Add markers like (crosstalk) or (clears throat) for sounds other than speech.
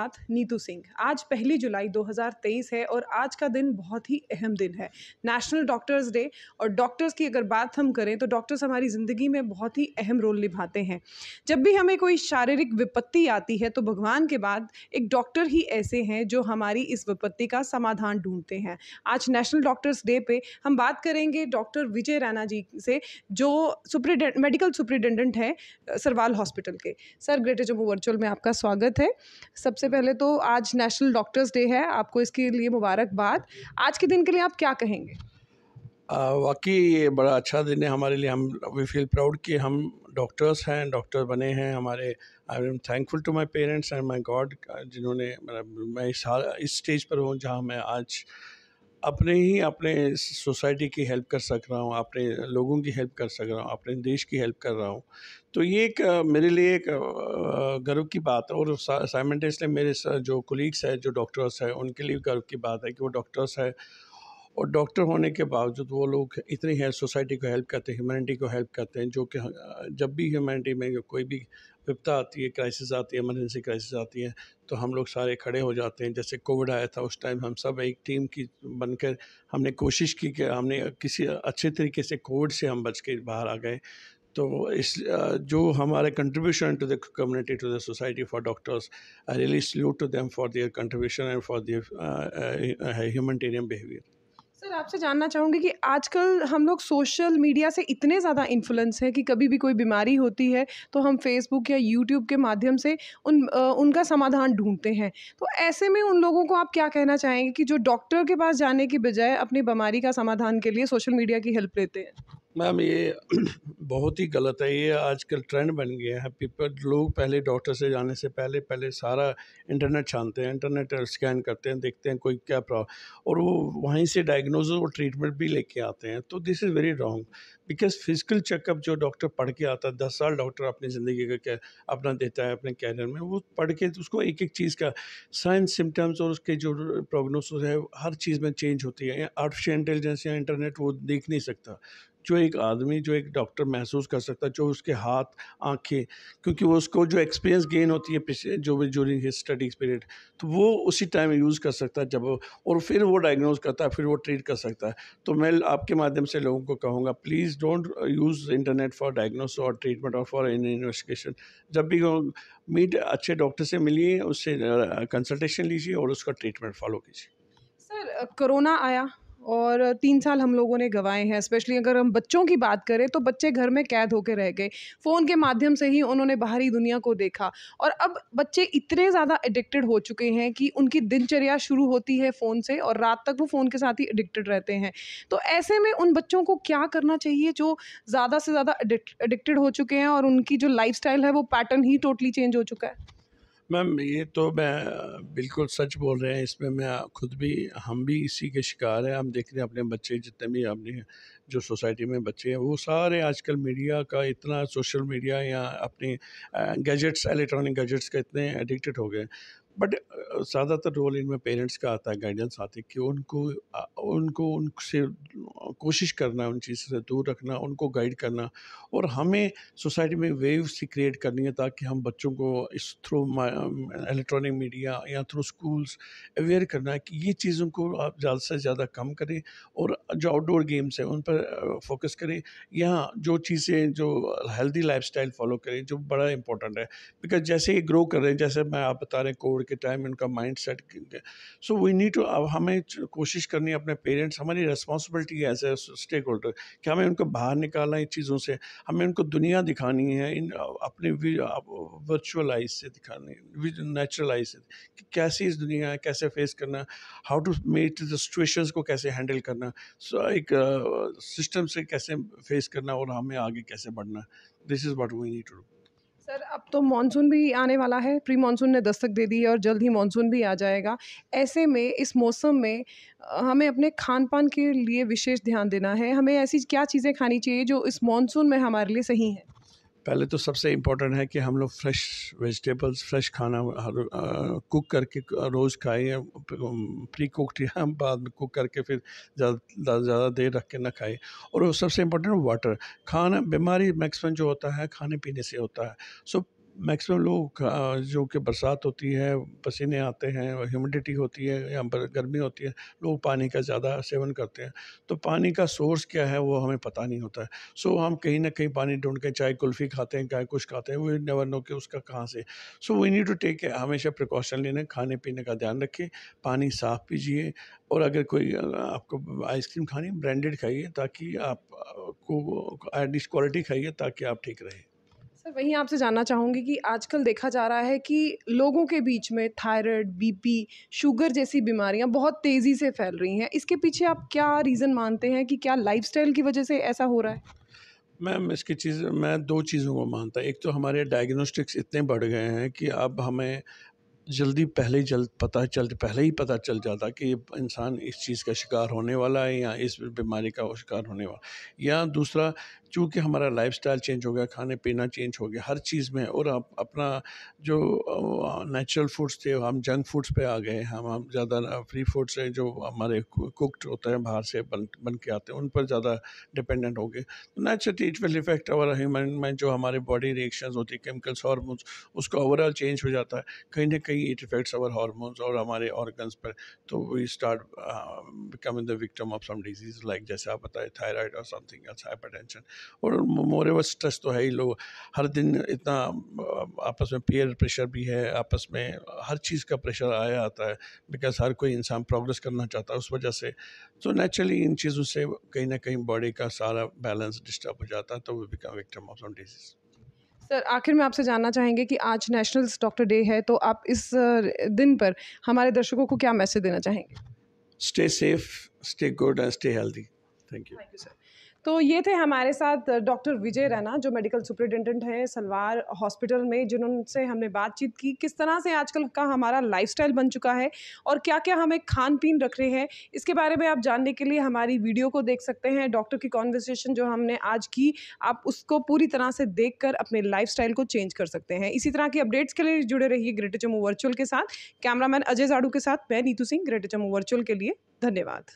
साथ नीतू सिंह आज पहली जुलाई 2023 है और आज का दिन बहुत ही अहम दिन है नेशनल डॉक्टर्स डे और डॉक्टर्स की अगर बात हम करें तो डॉक्टर्स हमारी ज़िंदगी में बहुत ही अहम रोल निभाते हैं जब भी हमें कोई शारीरिक विपत्ति आती है तो भगवान के बाद एक डॉक्टर ही ऐसे हैं जो हमारी इस विपत्ति का समाधान ढूंढते हैं आज नेशनल डॉक्टर्स डे पे हम बात करेंगे डॉक्टर विजय राणा जी से जो सुप्रिटेंड मेडिकल सुप्रिटेंडेंट हैं सरवाल हॉस्पिटल के सर ग्रेटर जम्मू वर्चुअल में आपका स्वागत है सबसे सबसे पहले तो आज नेशनल डॉक्टर्स डे है आपको इसके लिए मुबारकबाद आज के दिन के लिए आप क्या कहेंगे वाकई ये बड़ा अच्छा दिन है हमारे लिए हम वी फील प्राउड कि हम डॉक्टर्स हैं डॉक्टर बने हैं हमारे I am thankful to my parents and my god जिन्होंने मतलब, मैं इस स्टेज पर हूँ जहाँ मैं आज अपने ही अपने सोसाइटी की हेल्प कर सक रहा हूँ अपने लोगों की हेल्प कर सक रहा हूँ अपने देश की हेल्प कर रहा हूँ तो ये एक मेरे लिए एक गर्व की बात है और साइमल्टेनियसली मेरे जो कोलीग्स हैं जो डॉक्टर्स हैं उनके लिए गर्व की बात है कि वो डॉक्टर्स हैं और डॉक्टर होने के बावजूद वो लोग इतनी हेल्थ सोसाइटी को हेल्प करते हैं ह्यूमैनिटी को हेल्प करते हैं जो कि जब भी ह्यूमैनिटी में कोई भी विपता आती है क्राइसिस आती है एमरजेंसी क्राइसिस आती है तो हम लोग सारे खड़े हो जाते हैं जैसे कोविड आया था उस टाइम हम सब एक टीम की बनकर हमने कोशिश की कि हमने किसी अच्छे तरीके से कोविड से हम बच के बाहर आ गए तो इस जो हमारे contribution to the community to the society for doctors I really salute to them for their contribution and for their humanitarian behaviour आपसे जानना चाहूँगी कि आजकल हम लोग सोशल मीडिया से इतने ज़्यादा इन्फ्लुएंस हैं कि कभी भी कोई बीमारी होती है तो हम फेसबुक या यूट्यूब के माध्यम से उन उनका समाधान ढूंढते हैं तो ऐसे में उन लोगों को आप क्या कहना चाहेंगे कि जो डॉक्टर के पास जाने के बजाय अपनी बीमारी का समाधान के लिए सोशल मीडिया की हेल्प लेते हैं मैम ये (clears throat) बहुत ही गलत है ये आजकल ट्रेंड बन गया है पीपल लोग पहले डॉक्टर से जाने से पहले पहले सारा इंटरनेट छानते हैं इंटरनेट स्कैन करते हैं देखते हैं कोई क्या प्रॉब्लम और वो वहीं से डायग्नोज और ट्रीटमेंट भी लेके आते हैं तो this is very wrong because physical checkup जो डॉक्टर पढ़ के आता है दस साल डॉक्टर अपनी ज़िंदगी का अपना देता है अपने कैरियर में वो पढ़ के तो उसको एक एक चीज़ का साइंस सिम्टम्स और उसके जो प्रोग्नोसिस है हर चीज़ में चेंज होती है आर्टिफिशियल इंटेलिजेंस या इंटरनेट वो देख नहीं सकता जो एक आदमी जो एक डॉक्टर महसूस कर सकता है जो उसके हाथ आँखें क्योंकि वो उसको जो एक्सपीरियंस गेन होती है पिछले जो भी जूरिंग हिस्स स्टडी पीरियड तो वो उसी टाइम यूज़ कर सकता है जब और फिर वो डायग्नोज करता है फिर वो ट्रीट कर सकता है तो मैं आपके माध्यम से लोगों को कहूँगा please don't use internet for diagnose और ट्रीटमेंट और फॉर इन्वेस्टिगेशन जब भी मीट अच्छे डॉक्टर से मिलिए उससे कंसल्टेशन uh, लीजिए और उसका ट्रीटमेंट फॉलो कीजिए सर कोरोना uh, आया और तीन साल हम लोगों ने गवाए हैं स्पेशली अगर हम बच्चों की बात करें तो बच्चे घर में कैद होकर रह गए फ़ोन के माध्यम से ही उन्होंने बाहरी दुनिया को देखा और अब बच्चे इतने ज़्यादा एडिक्टेड हो चुके हैं कि उनकी दिनचर्या शुरू होती है फ़ोन से और रात तक वो फ़ोन के साथ ही एडिक्टेड रहते हैं तो ऐसे में उन बच्चों को क्या करना चाहिए जो ज़्यादा से ज़्यादा एडिक्टेड हो चुके हैं और उनकी जो लाइफ है वो पैटर्न ही टोटली चेंज हो चुका है मैम ये तो मैं बिल्कुल सच बोल रहे हैं इसमें मैं खुद भी हम भी इसी के शिकार हैं हम देख रहे हैं अपने बच्चे जितने भी अपने जो सोसाइटी में बच्चे हैं वो सारे आजकल मीडिया का इतना सोशल मीडिया या अपने गैजेट्स इलेक्ट्रॉनिक गैजेट्स का इतने एडिक्टेड हो गए बट ज़्यादातर रोल इनमें पेरेंट्स का आता है गाइडेंस आती है कि उनको उनको उनसे कोशिश करना उन चीज़ से दूर रखना उनको गाइड करना और हमें सोसाइटी में वेव सी क्रिएट करनी है ताकि हम बच्चों को इस थ्रू इलेक्ट्रॉनिक मीडिया या थ्रू स्कूल्स अवेयर करना है कि ये चीज़ों को आप ज़्यादा से ज़्यादा कम करें और जो आउटडोर गेम्स हैं उन पर फोकस करें या जो चीज़ें जो हेल्दी लाइफ फॉलो करें जो बड़ा इंपॉर्टेंट है बिकॉज जैसे ये ग्रो कर रहे हैं जैसे मैं आप बता रहे हैं कोविड के टाइम उनका mind set so we need to अब हमें कोशिश करनी है अपने पेरेंट्स हमारी रिस्पॉन्सिबिलिटी है एज ए स्टेक होल्डर कि हमें उनको बाहर निकालना इन चीज़ों से हमें उनको दुनिया दिखानी है इन अपने वर्चुअल आइज से दिखानी नेचुरल आइज से कि कैसी इस दुनिया है कैसे फेस करना how to met the situations को कैसे हैंडल करना सो so, एक सिस्टम uh, से कैसे फेस करना और हमें आगे कैसे बढ़ना this is what we need to do sir अब तो मानसून भी आने वाला है प्री मानसून ने दस्तक दे दी है और जल्द ही मानसून भी आ जाएगा ऐसे में इस मौसम में हमें अपने खान पान के लिए विशेष ध्यान देना है हमें ऐसी क्या चीज़ें खानी चाहिए जो इस मानसून में हमारे लिए सही हैं पहले तो सबसे इम्पोर्टेंट है कि हम लोग फ्रेश वेजिटेबल्स फ्रेश खाना कुक करके रोज़ खाएँ प्री कुकड या (laughs) बाद में कुक करके फिर ज़्यादा ज़्यादा देर रख के ना खाएँ और सबसे इम्पोर्टेंट वाटर खाना बीमारी मैक्सिमम जो होता है खाने पीने से होता है सो मैक्सिमम लोग जो कि बरसात होती है पसीने आते हैं ह्यूमिडिटी होती है या गर्मी होती है लोग पानी का ज़्यादा सेवन करते हैं तो पानी का सोर्स क्या है वो हमें पता नहीं होता है सो हम कहीं ना कहीं पानी ढूंढ के चाहे कुल्फ़ी खाते हैं चाहे कुछ खाते हैं वो नेवर नो कि उसका कहाँ से so we need to take हमेशा प्रिकॉशन लेने खाने पीने का ध्यान रखिए पानी साफ़ पीजिए और अगर कोई आपको आइसक्रीम खानी ब्रांडेड खाइए ताकि आप को एडिश क्वालिटी खाइए ताकि आप ठीक रहें वहीं आपसे जानना चाहूँगी कि आजकल देखा जा रहा है कि लोगों के बीच में थायराइड बीपी शुगर जैसी बीमारियां बहुत तेज़ी से फैल रही हैं इसके पीछे आप क्या रीज़न मानते हैं कि क्या लाइफस्टाइल की वजह से ऐसा हो रहा है मैम इसकी चीज़ मैं दो चीज़ों को मानता एक तो हमारे डायग्नोस्टिक्स इतने बढ़ गए हैं कि अब हमें जल्दी पहले ही जल्द पता चल पहले ही पता चल जाता कि इंसान इस चीज़ का शिकार होने वाला है या इस बीमारी का शिकार होने वाला या दूसरा चूँकि हमारा लाइफस्टाइल चेंज हो गया खाने पीना चेंज हो गया हर चीज़ में और आप अपना जो नेचुरल फूड्स थे हम जंक फूड्स पे आ गए हम हम ज़्यादा फ्री फूड्स हैं जो हमारे कुकड होते हैं बाहर से बन बन के आते हैं उन पर ज़्यादा डिपेंडेंट हो गए naturally it will effect our human में जो हमारे बॉडी रिएक्शन होती है केमिकल्स हॉर्मोन्स उसका ओवरऑल चेंज हो जाता है कहीं ना कहीं ही इट इफेक्ट्स अवर हॉर्मोन्स और हमारे ऑर्गन्स पर तो we start become the victim of some disease like जैसे आप बताए थायराइड और समथिंग एल्स टेंशन और मोर एवर स्ट्रेस तो है ही लोग हर दिन इतना uh, आपस में पेयर प्रेशर भी है आपस में हर चीज़ का प्रेशर आया आता है बिकॉज हर कोई इंसान प्रोग्रेस करना चाहता है उस वजह से तो नेचुरली इन चीज़ों से कहीं ना कहीं बॉडी का सारा बैलेंस डिस्टर्ब हो जाता है तो we become victim of some disease sir आखिर में आपसे जानना चाहेंगे कि आज नेशनल डॉक्टर डे है तो आप इस दिन पर हमारे दर्शकों को क्या मैसेज देना चाहेंगे stay safe stay good and stay healthy thank you thank you sir तो ये थे हमारे साथ डॉक्टर विजय रैना जो मेडिकल सुप्रिटेंडेंट हैं सलवार हॉस्पिटल में जिन्होंने हमने बातचीत की किस तरह से आजकल का हमारा लाइफस्टाइल बन चुका है और क्या क्या हमें खान पीन रख रहे हैं इसके बारे में आप जानने के लिए हमारी वीडियो को देख सकते हैं डॉक्टर की कॉन्वर्सेशन जो हमने आज की आप उसको पूरी तरह से देख कर अपने लाइफ को चेंज कर सकते हैं इसी तरह की अपडेट्स के लिए जुड़े रहिए ग्रेटर जम्मू वर्चुअल के साथ कैमरामैन अजय जाडू के साथ मैं नीतू सिंह ग्रेटर जम्मू वर्चुअल के लिए धन्यवाद